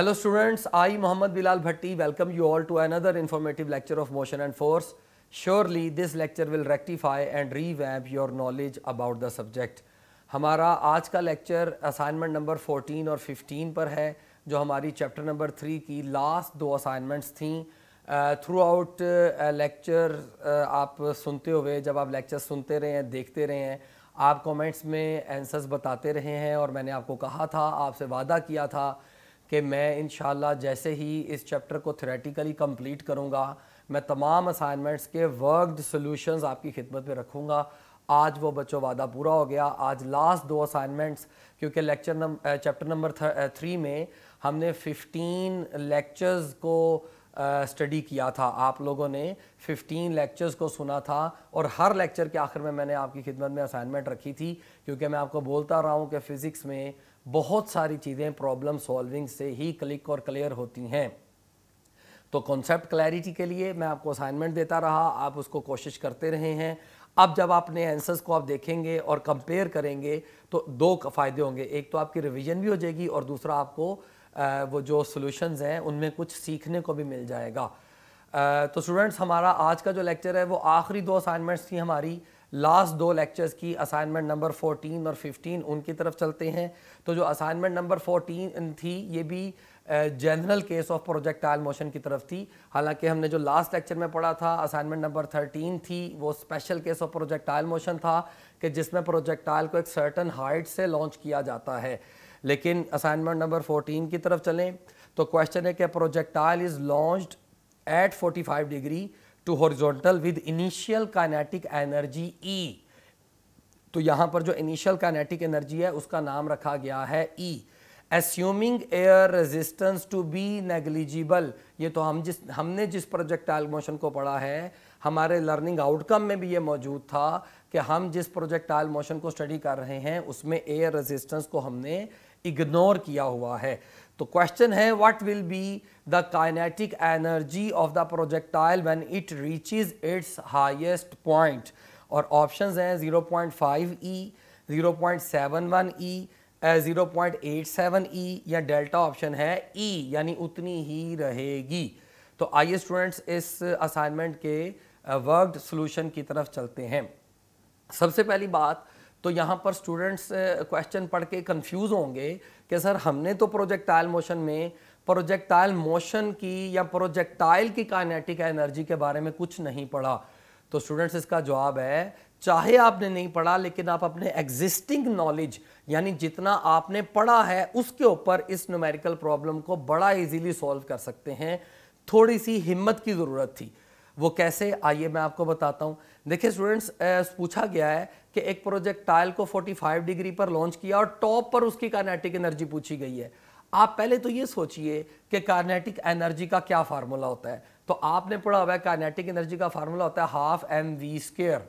hello students I Mohammad Bilal Bhatti welcome you all to another informative lecture of motion and force surely this lecture will rectify and revamp your knowledge about the subject हमारा आज का lecture assignment number 14 और 15 पर है जो हमारी chapter number three की last दो असाइनमेंट्स थी थ्रू आउट लेक्चर आप सुनते हुए जब आप लेक्चर सुनते रहे हैं देखते रहे हैं आप कॉमेंट्स में एंसर्स बताते रहे हैं और मैंने आपको कहा था आपसे वादा किया था कि मैं इन जैसे ही इस चैप्टर को थ्रेटिकली कम्प्लीट करूँगा मैं तमाम असाइनमेंट्स के वर्कड सोल्यूशन आपकी खिदमत में रखूँगा आज वो बच्चों वादा पूरा हो गया आज लास्ट दो असाइनमेंट्स क्योंकि lecture number chapter number three में हमने 15 लेक्चर्स को स्टडी किया था आप लोगों ने 15 लेक्चर्स को सुना था और हर लेक्चर के आखिर में मैंने आपकी खिदमत में असाइनमेंट रखी थी क्योंकि मैं आपको बोलता रहा हूँ कि फ़िज़िक्स में बहुत सारी चीज़ें प्रॉब्लम सॉल्विंग से ही क्लिक और क्लियर होती हैं तो कॉन्सेप्ट क्लैरिटी के लिए मैं आपको असाइनमेंट देता रहा आप उसको कोशिश करते रहे हैं अब जब आप अपने आंसर्स को आप देखेंगे और कंपेयर करेंगे तो दो फ़ायदे होंगे एक तो आपकी रिवीजन भी हो जाएगी और दूसरा आपको वो जो सॉल्यूशंस हैं उनमें कुछ सीखने को भी मिल जाएगा तो स्टूडेंट्स हमारा आज का जो लेक्चर है वो आखिरी दो असाइनमेंट्स थी हमारी लास्ट दो लेक्चर्स की असाइनमेंट नंबर 14 और 15 उनकी तरफ चलते हैं तो जो असाइनमेंट नंबर 14 थी ये भी general case of projectile motion की तरफ थी हालांकि हमने जो लास्ट लेक्चर में पढ़ा था असाइनमेंट नंबर 13 थी वो special case of projectile motion था कि जिसमें प्रोजेक्टाइल को एक सर्टन हाइट से लॉन्च किया जाता है लेकिन असाइनमेंट नंबर 14 की तरफ चलें तो क्वेश्चन है कि projectile is launched at 45 degree to horizontal with initial kinetic energy E तो यहां पर जो इनिशियल काइनेटिक एनर्जी है उसका नाम रखा गया है E assuming air resistance to be negligible ये तो हम जिस हमने जिस प्रोजेक्टाइल मोशन को पढ़ा है हमारे लर्निंग आउटकम में भी ये मौजूद था कि हम जिस प्रोजेक्टाइल मोशन को स्टडी कर रहे हैं उसमें एयर रेजिस्टेंस को हमने इग्नोर किया हुआ है तो क्वेश्चन है what will be the kinetic energy of the projectile when it reaches its highest point और ऑप्शंस हैं 0.5 ई 0.71 ई 0.87 ई या डेल्टा ऑप्शन है ई e, यानी उतनी ही रहेगी तो आइए स्टूडेंट्स इस असाइनमेंट के वर्कड सॉल्यूशन की तरफ चलते हैं सबसे पहली बात तो यहाँ पर स्टूडेंट्स क्वेश्चन पढ़ के कन्फ्यूज होंगे कि सर हमने तो प्रोजेक्टाइल मोशन में प्रोजेक्टाइल मोशन की या प्रोजेक्टाइल की काइनेटिक एनर्जी के बारे में कुछ नहीं पढ़ा तो स्टूडेंट्स इसका जवाब है चाहे आपने नहीं पढ़ा लेकिन आप अपने एग्जिस्टिंग नॉलेज यानी जितना आपने पढ़ा है उसके ऊपर इस न्यूमेरिकल प्रॉब्लम को बड़ा इजीली सॉल्व कर सकते हैं थोड़ी सी हिम्मत की ज़रूरत थी वो कैसे आइए मैं आपको बताता हूँ देखिए स्टूडेंट्स पूछा गया है कि एक प्रोजेक्टाइल को 45 डिग्री पर लॉन्च किया और टॉप पर उसकी कार्नेटिक एनर्जी पूछी गई है आप पहले तो ये सोचिए कि कार्नेटिक एनर्जी का क्या फार्मूला होता है तो आपने पढ़ा हुआ है कार्नेटिक एनर्जी का फार्मूला होता है half m v square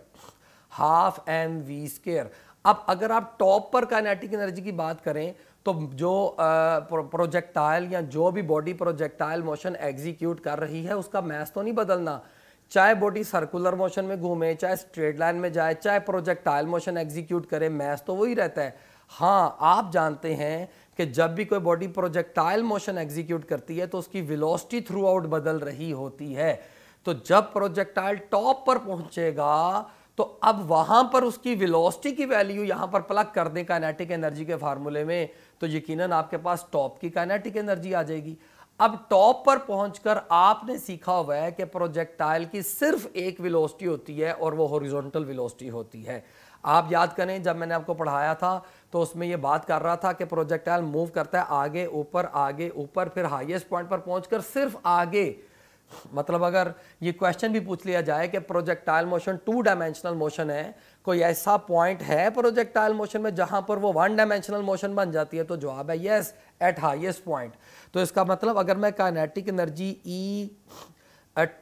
half m v square अब अगर आप टॉप पर कार्नेटिक एनर्जी की बात करें तो जो प्रोजेक्टाइल या जो भी बॉडी प्रोजेक्टाइल मोशन एग्जीक्यूट कर रही है उसका मैथ तो नहीं बदलना चाहे बॉडी सर्कुलर मोशन में घूमे चाहे स्ट्रेट लाइन में जाए चाहे प्रोजेक्टाइल मोशन एग्जीक्यूट करे मैच तो वही रहता है हाँ आप जानते हैं कि जब भी कोई बॉडी प्रोजेक्टाइल मोशन एग्जीक्यूट करती है तो उसकी विलोसिटी थ्रू आउट बदल रही होती है तो जब प्रोजेक्टाइल टॉप पर पहुंचेगा तो अब वहां पर उसकी वेलोसिटी की वैल्यू यहां पर प्लग कर दें काइनेटिक एनर्जी के फार्मूले में तो यकीनन आपके पास टॉप की काइनेटिक एनर्जी आ जाएगी अब टॉप पर पहुंचकर आपने सीखा हुआ है कि प्रोजेक्टाइल की सिर्फ एक विलोस्टी होती है और वो हॉरिजॉन्टल विलोस्टी होती है आप याद करें जब मैंने आपको पढ़ाया था तो उसमें ये बात कर रहा था कि प्रोजेक्टाइल मूव करता है आगे ऊपर आगे ऊपर फिर हाईएस्ट पॉइंट पर पहुंचकर सिर्फ आगे मतलब अगर ये क्वेश्चन भी पूछ लिया जाए कि projectile motion two dimensional motion है कोई ऐसा पॉइंट है प्रोजेक्टाइल मोशन में जहां पर वो वन डायमेंशनल मोशन बन जाती है तो जवाब है यस एट हाईएस्ट पॉइंट तो इसका मतलब अगर मैं काइनेटिक एनर्जी ई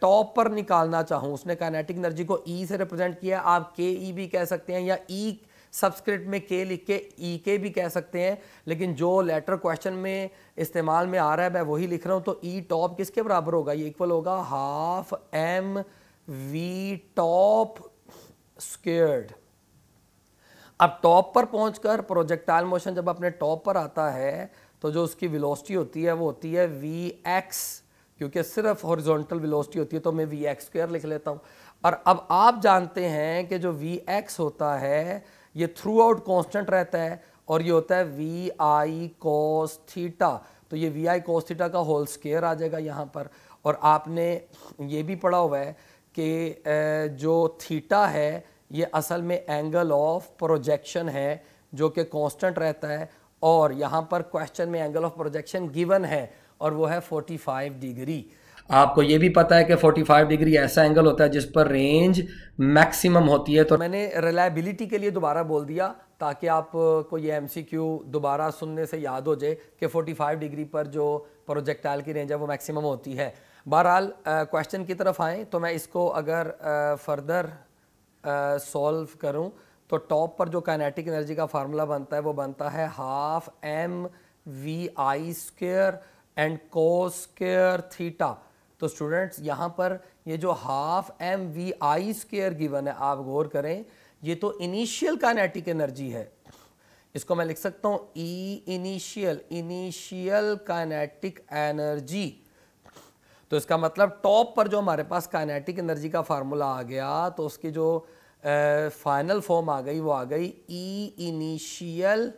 टॉप पर निकालना चाहूं उसने काइनेटिक एनर्जी को ई e से रिप्रेजेंट किया आप के ई e भी कह सकते हैं या ई e सब्सक्रिप्ट में के लिख के ई e के भी कह सकते हैं लेकिन जो लेटर क्वेश्चन में इस्तेमाल में आ रहा है मैं वही लिख रहा हूं तो ई e टॉप किसके बराबर होगा ये इक्वल होगा half m v top squared अब टॉप पर पहुंचकर प्रोजेक्टाइल मोशन जब अपने टॉप पर आता है तो जो उसकी वेलोसिटी होती है वो होती है वी एक्स क्योंकि सिर्फ हॉरिजॉन्टल वेलोसिटी होती है तो मैं वी एक्स स्क्वायर लिख लेता हूँ और अब आप जानते हैं कि जो वी एक्स होता है ये थ्रू आउट कॉन्स्टेंट रहता है और ये होता है वी आई कोस थीटा तो ये वी आई कोस थीटा का होल स्केयर आ जाएगा यहाँ पर और आपने ये भी पढ़ा हुआ है कि जो थीटा है ये असल में एंगल ऑफ प्रोजेक्शन है जो कि कांस्टेंट रहता है और यहाँ पर क्वेश्चन में एंगल ऑफ प्रोजेक्शन गिवन है और वो है 45 डिग्री आपको ये भी पता है कि 45 डिग्री ऐसा एंगल होता है जिस पर रेंज मैक्सिमम होती है तो मैंने रिलायबिलिटी के लिए दोबारा बोल दिया ताकि आपको ये क्यू दोबारा सुनने से याद हो जाए कि 45 डिग्री पर जो प्रोजेक्टाइल की रेंज है वो मैक्सिमम होती है बहरहाल क्वेश्चन की तरफ आएँ तो मैं इसको अगर फर्दर सॉल्व करूँ तो टॉप पर जो काइनेटिक एनर्जी का फार्मूला बनता है वो बनता है half m v I square and को स्क्र थीटा तो स्टूडेंट्स यहाँ पर ये जो हाफ एम वी आई स्क्र गिवन है आप गौर करें ये तो इनिशियल काइनेटिक एनर्जी है इसको मैं लिख सकता हूँ E initial initial kinetic energy तो इसका मतलब टॉप पर जो हमारे पास काइनेटिक एनर्जी का फार्मूला आ गया तो उसकी जो फाइनल फॉर्म आ गई वो आ गई E initial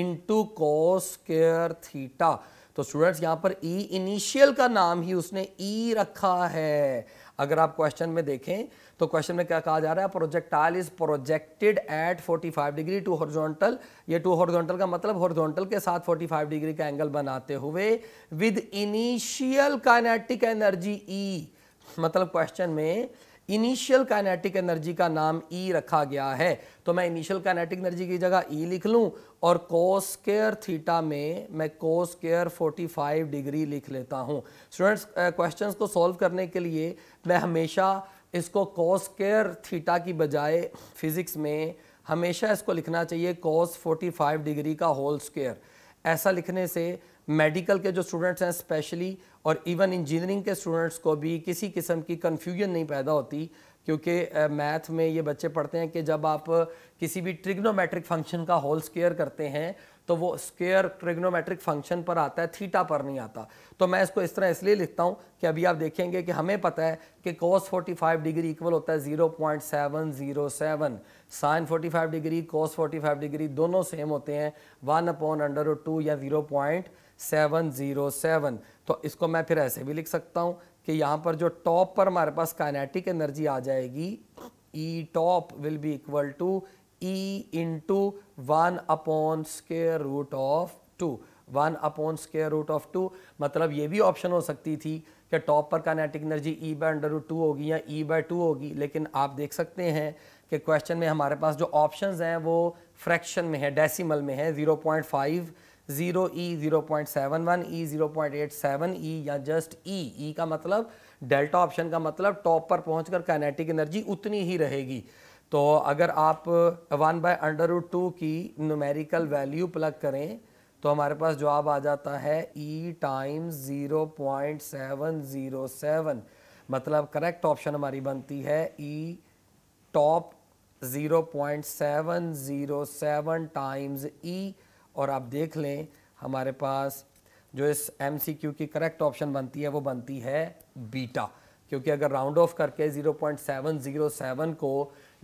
into cos square theta तो स्टूडेंट्स यहां पर ई e इनिशियल का नाम ही उसने ई e रखा है अगर आप क्वेश्चन में देखें तो क्वेश्चन में क्या कहा जा रहा है projectile is projected at 45 degree to horizontal ये टू हॉरिजॉन्टल का मतलब हॉरिजॉन्टल के साथ 45 डिग्री का एंगल बनाते हुए with initial kinetic energy E मतलब क्वेश्चन में इनिशियल काइनेटिक एनर्जी का नाम ई e रखा गया है तो मैं इनिशियल काइनेटिक एनर्जी की जगह ई e लिख लूँ और कोस केयर थीटा में मैं कोस केयर 45 डिग्री लिख लेता हूँ स्टूडेंट्स क्वेश्चन को सॉल्व करने के लिए मैं हमेशा इसको कोस केयर थीटा की बजाय फिज़िक्स में हमेशा इसको लिखना चाहिए कोस 45 डिग्री का होल स्केयर ऐसा लिखने से मेडिकल के जो स्टूडेंट्स हैं स्पेशली और इवन इंजीनियरिंग के स्टूडेंट्स को भी किसी किस्म की कन्फ्यूजन नहीं पैदा होती क्योंकि मैथ में ये बच्चे पढ़ते हैं कि जब आप किसी भी ट्रिग्नोमेट्रिक फंक्शन का होल स्केयर करते हैं तो वो स्केयर ट्रिग्नोमेट्रिक फंक्शन पर आता है थीटा पर नहीं आता तो मैं इसको इस तरह इसलिए लिखता हूँ कि अभी आप देखेंगे कि हमें पता है कि कॉस 45 डिग्री इक्वल होता है 0.707 sine five degree cos forty degree दोनों सेम होते हैं वन अपॉन अंडर टू या पॉइंट सेवन ज़ीरो सेवन तो इसको मैं फिर ऐसे भी लिख सकता हूँ कि यहाँ पर जो टॉप पर हमारे पास काइनेटिक एनर्जी आ जाएगी E e top will be equal to E into one upon square root of two one upon square root of two मतलब ये भी ऑप्शन हो सकती थी कि टॉप पर kinetic energy E by under root two होगी या ई बाय टू होगी लेकिन आप देख सकते हैं कि क्वेश्चन में हमारे पास जो ऑप्शंस हैं वो फ्रैक्शन में है डेसिमल में है zero point five zero E zero point seven one E zero point eight seven E या जस्ट ई ई का मतलब डेल्टा ऑप्शन का मतलब टॉप पर पहुंचकर काइनेटिक एनर्जी उतनी ही रहेगी तो अगर आप one by under root two की न्यूमेरिकल वैल्यू प्लग करें तो हमारे पास जवाब आ जाता है E times zero point seven zero seven मतलब करेक्ट ऑप्शन हमारी बनती है E top zero point seven zero seven times E और आप देख लें हमारे पास जो इस एम की करेक्ट ऑप्शन बनती है वो बनती है बीटा क्योंकि अगर राउंड ऑफ करके 0.707 को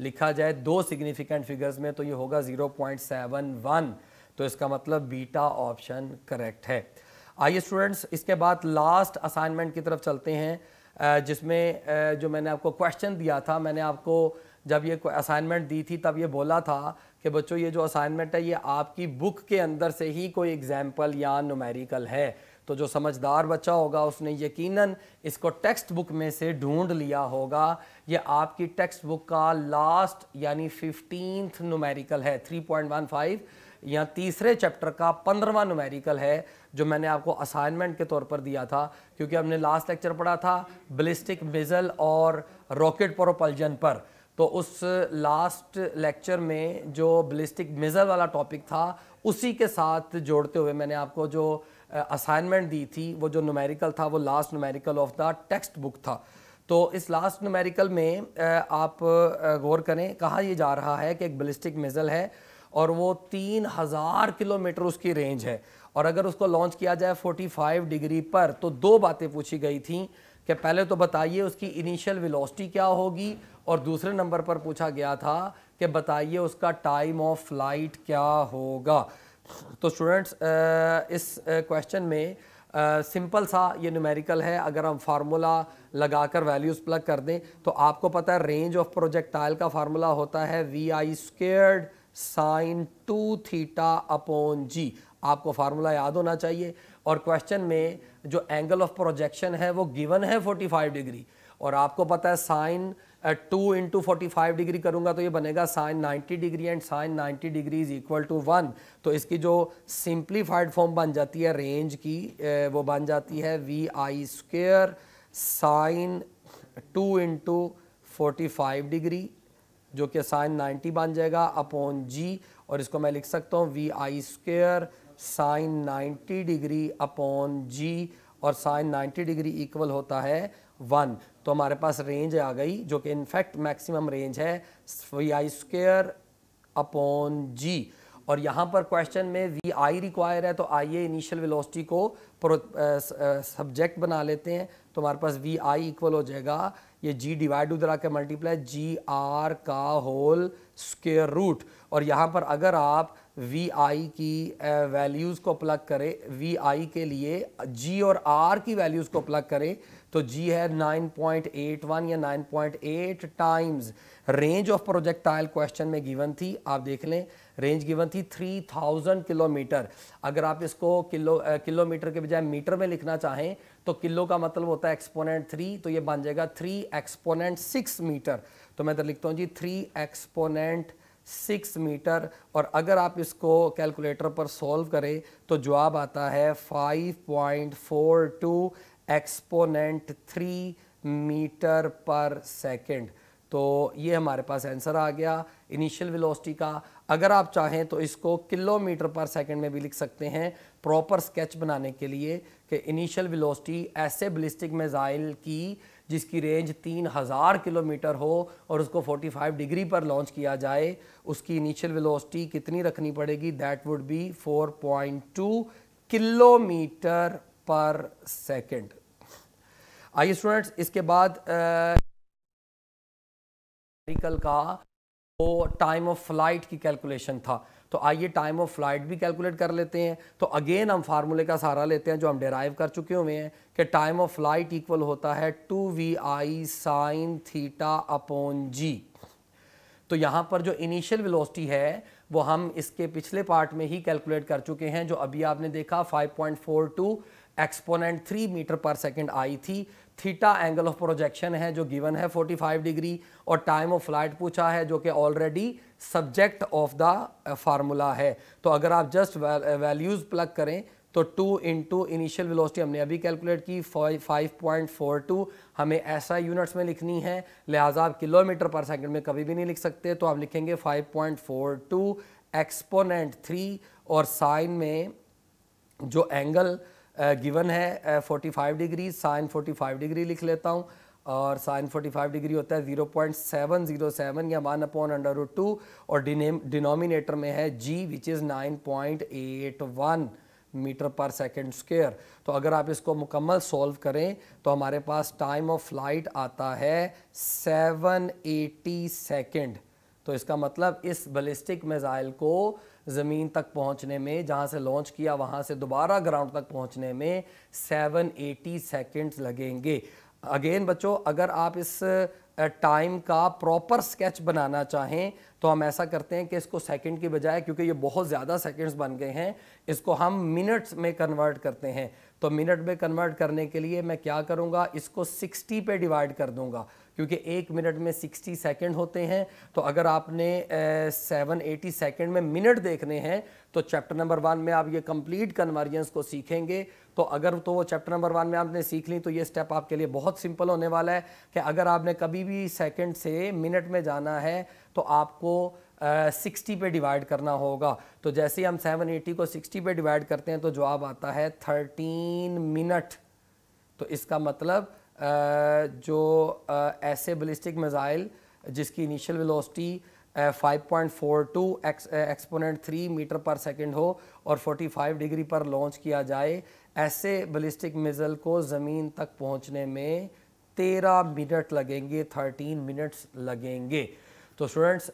लिखा जाए दो सिग्निफिकेंट फिगर्स में तो ये होगा 0.71 तो इसका मतलब बीटा ऑप्शन करेक्ट है आइए स्टूडेंट्स इसके बाद लास्ट असाइनमेंट की तरफ चलते हैं जिसमें जो मैंने आपको क्वेश्चन दिया था मैंने आपको जब ये असाइनमेंट दी थी तब ये बोला था कि बच्चों ये जो असाइनमेंट है ये आपकी बुक के अंदर से ही कोई एग्जाम्पल या नुमेरिकल है तो जो समझदार बच्चा होगा उसने यकीनन इसको टेक्स्ट बुक में से ढूंढ लिया होगा ये आपकी टेक्स्ट बुक का लास्ट यानी फिफ्टीनथ नुमेरिकल है 3.15 या तीसरे चैप्टर का पंद्रवा नुमेरिकल है जो मैंने आपको असाइनमेंट के तौर पर दिया था क्योंकि हमने लास्ट लेक्चर पढ़ा था बलिस्टिक मिज़ल और रॉकेट प्रोपल्जन पर तो उस लास्ट लेक्चर में जो बलिस्टिक मिज़ल वाला टॉपिक था उसी के साथ जोड़ते हुए मैंने आपको जो असाइनमेंट दी थी वो जो नुमेरिकल था वो last numerical of the text book था तो इस लास्ट नुमेरिकल में आप गौर करें कहा ये जा रहा है कि एक बलिस्टिक मिज़ल है और वो तीन हज़ार किलोमीटर उसकी रेंज है और अगर उसको लॉन्च किया जाए 45 डिग्री पर तो दो बातें पूछी गई थी कि पहले तो बताइए उसकी इनिशियल वेलोसिटी क्या होगी और दूसरे नंबर पर पूछा गया था कि बताइए उसका टाइम ऑफ फ्लाइट क्या होगा तो स्टूडेंट्स इस क्वेश्चन में सिंपल सा ये न्यूमेरिकल है अगर हम फार्मूला लगाकर वैल्यूज़ प्लग कर दें तो आपको पता है रेंज ऑफ प्रोजेक्टाइल का फार्मूला होता है V I squared sine two theta upon G आपको फार्मूला याद होना चाहिए और क्वेश्चन में जो एंगल ऑफ प्रोजेक्शन है वो गिवन है 45 डिग्री और आपको पता है sine two into forty five degree करूंगा तो ये बनेगा sine 90 degree and sine 90 degree is equal to one तो इसकी जो सिंप्लीफाइड फॉर्म बन जाती है रेंज की uh, वो बन जाती है वी आई squared sine two into forty five degree जो कि साइन 90 बन जाएगा अपॉन जी और इसको मैं लिख सकता हूँ वी आई squared sine 90 degree upon G और साइन 90 डिग्री इक्वल होता है वन तो हमारे पास रेंज आ गई जो कि इनफैक्ट मैक्सिमम रेंज है वी आई स्क्र अपॉन जी और यहाँ पर क्वेश्चन में वी आई रिक्वायर है तो आइए इनिशियल वेलोसिटी को सब्जेक्ट बना लेते हैं तो हमारे पास वी आई इक्वल हो जाएगा ये जी डिवाइड उधर आके मल्टीप्लाई जी आर का होल स्क्र रूट और यहाँ पर अगर आप वी आई की वैल्यूज़ uh, को प्लग करें वी आई के लिए जी और आर की वैल्यूज़ को प्लग करें तो जी है 9.81 या 9.8 times range of projectile question में गिवन थी आप देख लें रेंज गिवन थी 3000 किलोमीटर अगर आप इसको किलो किलोमीटर uh, के बजाय मीटर में लिखना चाहें तो किलो का मतलब होता है एक्सपोनेंट थ्री तो ये बन जाएगा थ्री एक्सपोनेंट सिक्स मीटर तो मैं इधर लिखता हूँ G three exponent six metre और अगर आप इसको कैलकुलेटर पर सॉल्व करें तो जवाब आता है five point four two exponent three metre पर सेकेंड तो ये हमारे पास आंसर आ गया इनिशियल वेलोसिटी का अगर आप चाहें तो इसको किलोमीटर पर सेकंड में भी लिख सकते हैं प्रॉपर स्केच बनाने के लिए कि इनिशियल वेलोसिटी ऐसे बलिस्टिक मेजाइल की जिसकी रेंज तीन हज़ार किलोमीटर हो और उसको 45 डिग्री पर लॉन्च किया जाए उसकी इनिशियल वेलोसिटी कितनी रखनी पड़ेगी दैट वुड बी 4.2 किलोमीटर पर सेकंड आइए स्टूडेंट्स इसके बाद आ, का वो टाइम ऑफ फ्लाइट की कैलकुलेशन था तो आइए टाइम ऑफ फ्लाइट भी कैलकुलेट कर लेते हैं तो अगेन हम फार्मूले का सहारा लेते हैं जो हम डेराइव कर चुके हुए हैं कि टाइम ऑफ फ्लाइट इक्वल होता है two V I sine theta upon G तो यहाँ पर जो इनिशियल वेलोसिटी है वो हम इसके पिछले पार्ट में ही कैलकुलेट कर चुके हैं जो अभी आपने देखा 5.42 एक्सपोनेंट 3 मीटर पर सेकंड आई थी थीटा एंगल ऑफ प्रोजेक्शन है जो गिवन है 45 डिग्री और टाइम ऑफ फ्लाइट पूछा है जो कि already subject of the formula है तो अगर आप जस्ट वैल्यूज़ प्लग करें तो टू इंटू इनिशियल वेलोसिटी हमने अभी कैलकुलेट की फाइव पॉइंट फोर टू हमें ऐसा यूनिट्स में लिखनी है लिहाजा आप किलोमीटर पर सेकंड में कभी भी नहीं लिख सकते तो आप लिखेंगे five point four two exponent three और साइन में जो एंगल गिवन है 45 डिग्री साइन 45 डिग्री लिख लेता हूँ और साइन 45 डिग्री होता है 0.707 या one upon under root two और डिनोमिनेटर में है G which is nine point eight one metre पर सेकेंड स्क्वेयर तो अगर आप इसको मुकम्मल सॉल्व करें तो हमारे पास टाइम ऑफ फ्लाइट आता है 780 सेकेंड तो इसका मतलब इस बलिस्टिक मिज़ाइल को ज़मीन तक पहुंचने में जहां से लॉन्च किया वहां से दोबारा ग्राउंड तक पहुंचने में 780 सेकंड्स लगेंगे अगेन बच्चों अगर आप इस टाइम का प्रॉपर स्केच बनाना चाहें तो हम ऐसा करते हैं कि इसको सेकंड की बजाय क्योंकि ये बहुत ज़्यादा सेकंड्स बन गए हैं इसको हम मिनट्स में कन्वर्ट करते हैं तो मिनट में कन्वर्ट करने के लिए मैं क्या करूँगा इसको 60 पे डिवाइड कर दूँगा क्योंकि एक मिनट में 60 सेकंड होते हैं तो अगर आपने सेवन एटी सेकेंड में मिनट देखने हैं तो चैप्टर नंबर वन में आप ये कंप्लीट कन्वर्जेंस को सीखेंगे तो अगर तो वो चैप्टर नंबर वन में आपने सीख ली तो ये स्टेप आपके लिए बहुत सिंपल होने वाला है कि अगर आपने कभी भी सेकंड से मिनट में जाना है तो आपको सिक्सटी पे डिवाइड करना होगा तो जैसे हम सेवन एटी को सिक्सटी पे डिवाइड करते हैं तो जवाब आता है थर्टीन मिनट तो इसका मतलब जो ऐसे बलिस्टिक मिज़ाइल जिसकी initial velocity 5.42 exponent three metre पर सेकंड हो और 45 डिग्री पर लॉन्च किया जाए ऐसे बलिस्टिक मिज़ल को ज़मीन तक पहुंचने में 13 मिनट लगेंगे 13 मिनट्स लगेंगे तो स्टूडेंट्स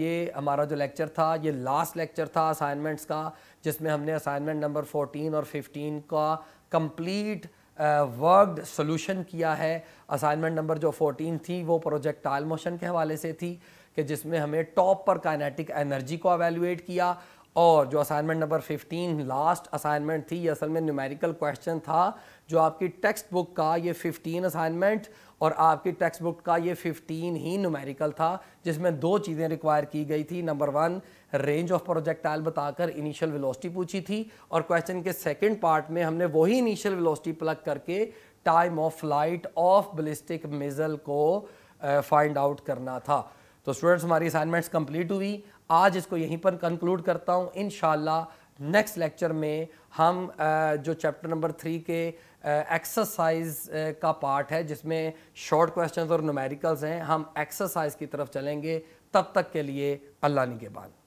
ये हमारा जो लेक्चर था ये लास्ट लेक्चर था असाइनमेंट्स का जिसमें हमने असाइनमेंट नंबर 14 और 15 का कंप्लीट वर्कड सोल्यूशन किया है असाइनमेंट नंबर जो 14 थी वो प्रोजेक्टाइल मोशन के हवाले से थी कि जिसमें हमें टॉप पर काइनेटिक एनर्जी को अवेलुएट किया और जो असाइनमेंट नंबर 15 लास्ट असाइनमेंट थी ये असल में न्यूमेरिकल क्वेश्चन था जो आपकी टेक्स्ट बुक का ये 15 असाइनमेंट और आपकी टेक्स्ट बुक का ये 15 ही न्यूमेरिकल था जिसमें दो चीज़ें रिक्वायर की गई थी number one range of projectile बताकर इनिशियल वेलोसिटी पूछी थी और क्वेश्चन के सेकंड पार्ट में हमने वही इनिशियल वेलोसिटी प्लग करके time of flight of ballistic missile को फाइंड आउट करना था तो स्टूडेंट्स हमारी असाइनमेंट्स कंप्लीट हुई आज इसको यहीं पर कंक्लूड करता हूँ इन नेक्स्ट लेक्चर में हम जो चैप्टर नंबर थ्री के एक्सरसाइज का पार्ट है जिसमें शॉर्ट क्वेश्चंस और नोमेरिकल्स हैं हम एक्सरसाइज की तरफ चलेंगे तब तक के लिए अल्लाह के बाद